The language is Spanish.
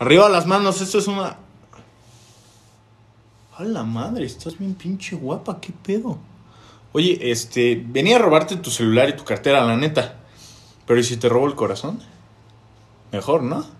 Arriba las manos, esto es una. A la madre, estás bien pinche guapa, qué pedo. Oye, este, venía a robarte tu celular y tu cartera, la neta. Pero ¿y si te robo el corazón? Mejor, ¿no?